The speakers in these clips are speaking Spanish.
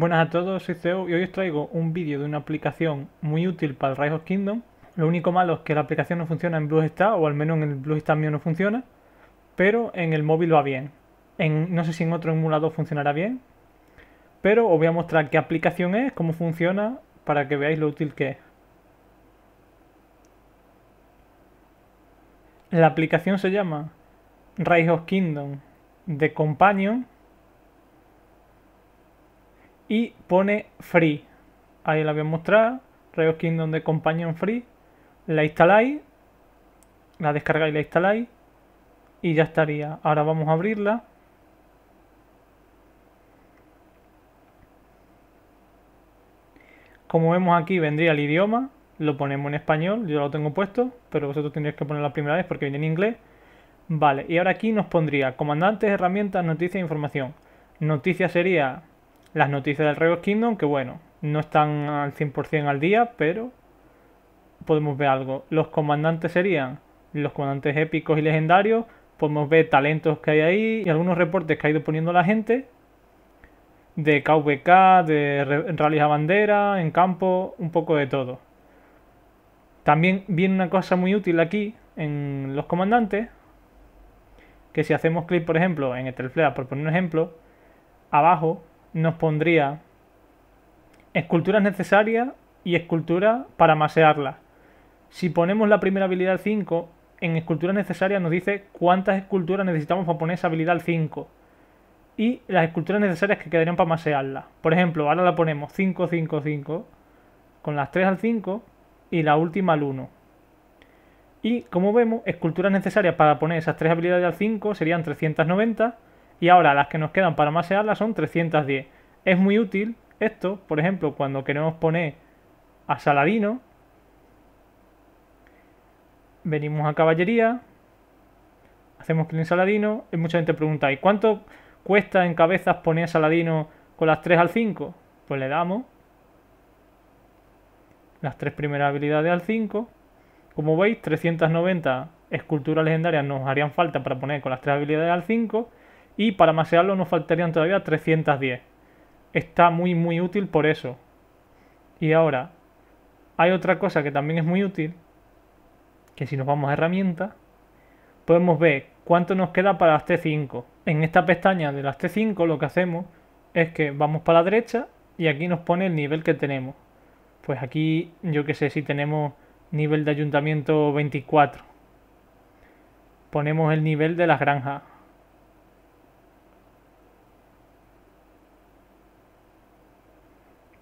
Buenas a todos, soy CEO y hoy os traigo un vídeo de una aplicación muy útil para el Rise of Kingdom. Lo único malo es que la aplicación no funciona en BlueStar, o al menos en el BlueStar mío no funciona, pero en el móvil va bien. En, no sé si en otro emulador funcionará bien, pero os voy a mostrar qué aplicación es, cómo funciona, para que veáis lo útil que es. La aplicación se llama Rise of Kingdom de Companion y pone free. Ahí la voy a mostrar. Rayos Kingdom de en Free. La instaláis. La descargáis y la instaláis. Y ya estaría. Ahora vamos a abrirla. Como vemos aquí vendría el idioma. Lo ponemos en español. Yo lo tengo puesto. Pero vosotros tendréis que ponerlo la primera vez porque viene en inglés. Vale. Y ahora aquí nos pondría comandantes, herramientas, noticias e información. Noticias sería las noticias del of Kingdom, que bueno, no están al 100% al día, pero podemos ver algo. Los comandantes serían los comandantes épicos y legendarios, podemos ver talentos que hay ahí y algunos reportes que ha ido poniendo la gente de KVK, de rallies a bandera, en campo, un poco de todo. También viene una cosa muy útil aquí en los comandantes, que si hacemos clic, por ejemplo, en Etelflea, por poner un ejemplo, abajo nos pondría esculturas necesarias y esculturas para masearlas. Si ponemos la primera habilidad al 5, en esculturas necesarias nos dice cuántas esculturas necesitamos para poner esa habilidad al 5. Y las esculturas necesarias que quedarían para masearlas. Por ejemplo, ahora la ponemos 5, 5, 5, con las 3 al 5 y la última al 1. Y como vemos, esculturas necesarias para poner esas 3 habilidades al 5 serían 390 y ahora las que nos quedan para masearlas son 310. Es muy útil esto, por ejemplo, cuando queremos poner a Saladino, venimos a Caballería, hacemos clic en Saladino, y mucha gente pregunta, ¿y cuánto cuesta en cabezas poner a Saladino con las 3 al 5? Pues le damos las tres primeras habilidades al 5. Como veis, 390 esculturas legendarias nos harían falta para poner con las tres habilidades al 5 y para masearlo nos faltarían todavía 310. Está muy muy útil por eso. Y ahora, hay otra cosa que también es muy útil, que si nos vamos a herramientas, podemos ver cuánto nos queda para las T5. En esta pestaña de las T5 lo que hacemos es que vamos para la derecha y aquí nos pone el nivel que tenemos. Pues aquí, yo que sé, si tenemos nivel de ayuntamiento 24, ponemos el nivel de las granjas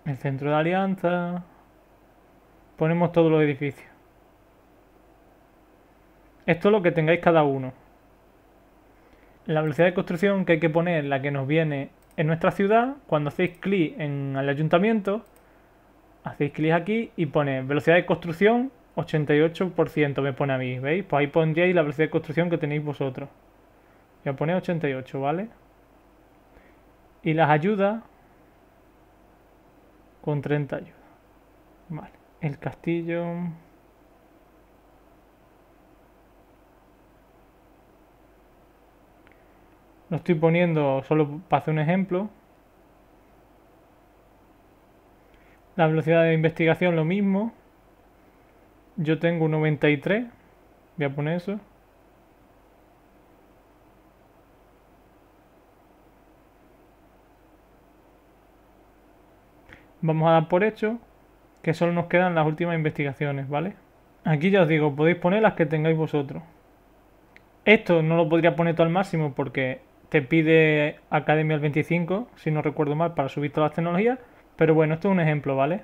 El centro de alianza. Ponemos todos los edificios. Esto es lo que tengáis cada uno. La velocidad de construcción que hay que poner, la que nos viene en nuestra ciudad, cuando hacéis clic en el ayuntamiento, hacéis clic aquí y pone velocidad de construcción 88% me pone a mí, ¿veis? Pues ahí pondríais la velocidad de construcción que tenéis vosotros. Ya pone 88, ¿vale? Y las ayudas con 30 ayudas. Vale, el castillo... Lo estoy poniendo solo para hacer un ejemplo. La velocidad de investigación lo mismo. Yo tengo un 93. Voy a poner eso. Vamos a dar por hecho que solo nos quedan las últimas investigaciones, ¿vale? Aquí ya os digo, podéis poner las que tengáis vosotros. Esto no lo podría poner todo al máximo porque te pide Academia el 25, si no recuerdo mal, para subir todas las tecnologías. Pero bueno, esto es un ejemplo, ¿vale?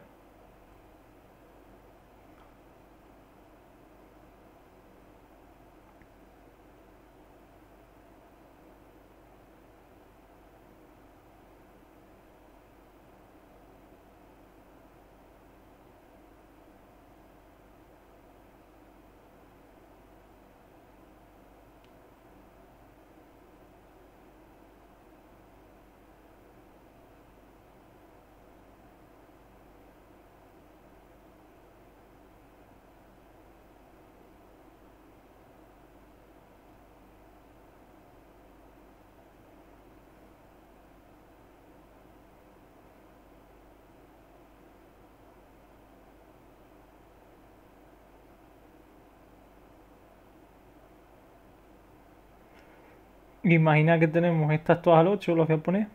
Imagina que tenemos estas todas al 8, los voy a poner.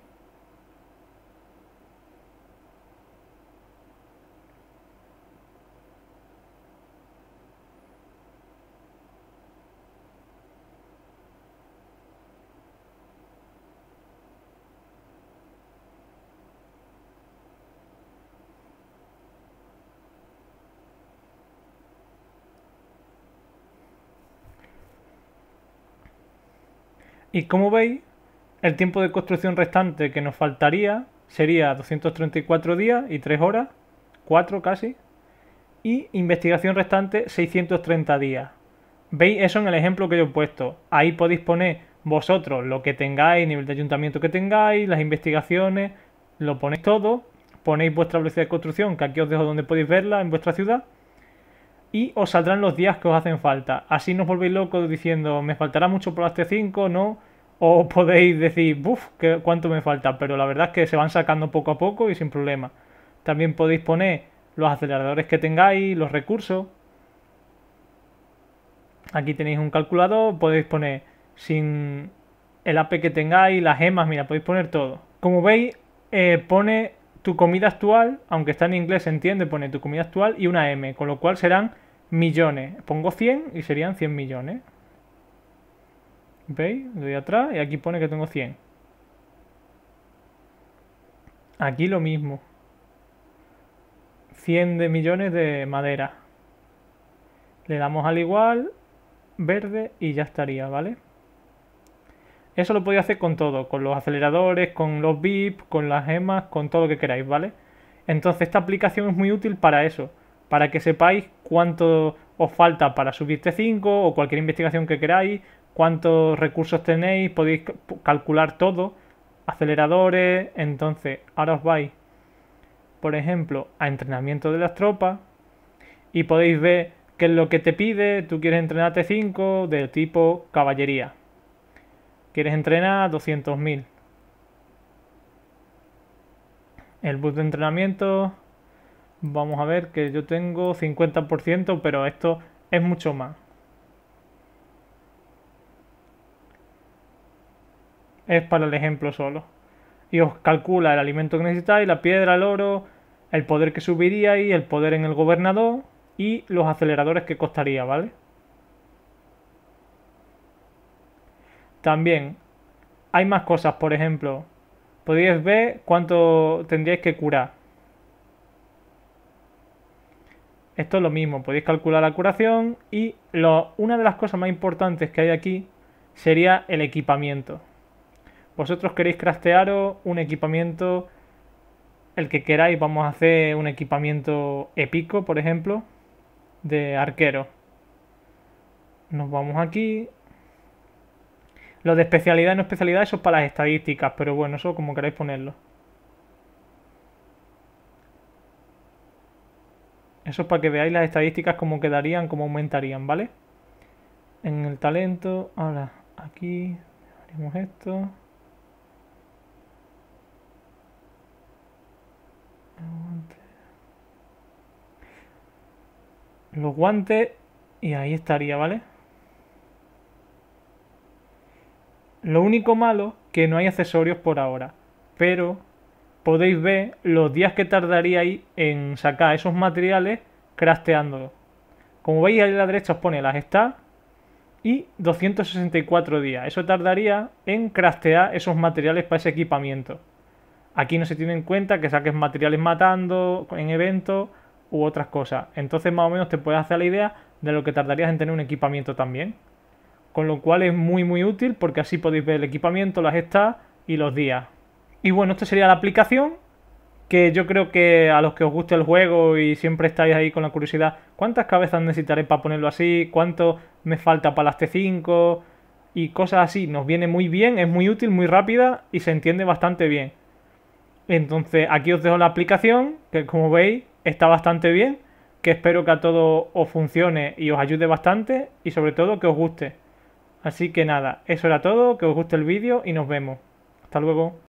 Y como veis, el tiempo de construcción restante que nos faltaría sería 234 días y 3 horas, 4 casi, y investigación restante 630 días. ¿Veis eso en el ejemplo que yo he puesto? Ahí podéis poner vosotros lo que tengáis, nivel de ayuntamiento que tengáis, las investigaciones, lo ponéis todo, ponéis vuestra velocidad de construcción, que aquí os dejo donde podéis verla en vuestra ciudad, y os saldrán los días que os hacen falta. Así no volvéis locos diciendo, me faltará mucho por t 5, no. O podéis decir, buf, cuánto me falta. Pero la verdad es que se van sacando poco a poco y sin problema. También podéis poner los aceleradores que tengáis, los recursos. Aquí tenéis un calculador, podéis poner sin el AP que tengáis, las gemas, mira, podéis poner todo. Como veis, eh, pone tu comida actual, aunque está en inglés, se entiende, pone tu comida actual y una M, con lo cual serán millones. Pongo 100 y serían 100 millones. ¿Veis? Doy atrás y aquí pone que tengo 100. Aquí lo mismo. 100 de millones de madera. Le damos al igual, verde y ya estaría, ¿vale? Eso lo podéis hacer con todo, con los aceleradores, con los VIP, con las gemas, con todo lo que queráis, ¿vale? Entonces esta aplicación es muy útil para eso, para que sepáis cuánto os falta para subir T5 o cualquier investigación que queráis, cuántos recursos tenéis, podéis calcular todo, aceleradores, entonces ahora os vais, por ejemplo, a entrenamiento de las tropas y podéis ver qué es lo que te pide, tú quieres entrenar T5 del tipo caballería, Quieres entrenar 200.000. El bus de entrenamiento, vamos a ver que yo tengo 50%, pero esto es mucho más. Es para el ejemplo solo. Y os calcula el alimento que necesitáis, la piedra, el oro, el poder que subiría y el poder en el gobernador y los aceleradores que costaría, ¿vale? También hay más cosas, por ejemplo, podéis ver cuánto tendríais que curar. Esto es lo mismo, podéis calcular la curación y lo, una de las cosas más importantes que hay aquí sería el equipamiento. Vosotros queréis craftearos un equipamiento, el que queráis, vamos a hacer un equipamiento épico, por ejemplo, de arquero. Nos vamos aquí lo de especialidad y no especialidad, eso es para las estadísticas, pero bueno, eso como queráis ponerlo. Eso es para que veáis las estadísticas cómo quedarían, cómo aumentarían, ¿vale? En el talento, ahora aquí haremos esto. Los guantes y ahí estaría, ¿vale? Lo único malo que no hay accesorios por ahora, pero podéis ver los días que tardaríais en sacar esos materiales crafteándolos. Como veis ahí a la derecha os pone las está y 264 días. Eso tardaría en craftear esos materiales para ese equipamiento. Aquí no se tiene en cuenta que saques materiales matando en eventos u otras cosas. Entonces más o menos te puedes hacer la idea de lo que tardarías en tener un equipamiento también. Con lo cual es muy muy útil porque así podéis ver el equipamiento, las estás y los días. Y bueno, esta sería la aplicación que yo creo que a los que os guste el juego y siempre estáis ahí con la curiosidad, ¿cuántas cabezas necesitaré para ponerlo así? ¿Cuánto me falta para las T5? Y cosas así, nos viene muy bien, es muy útil, muy rápida y se entiende bastante bien. Entonces aquí os dejo la aplicación, que como veis está bastante bien, que espero que a todos os funcione y os ayude bastante y sobre todo que os guste. Así que nada, eso era todo, que os guste el vídeo y nos vemos. Hasta luego.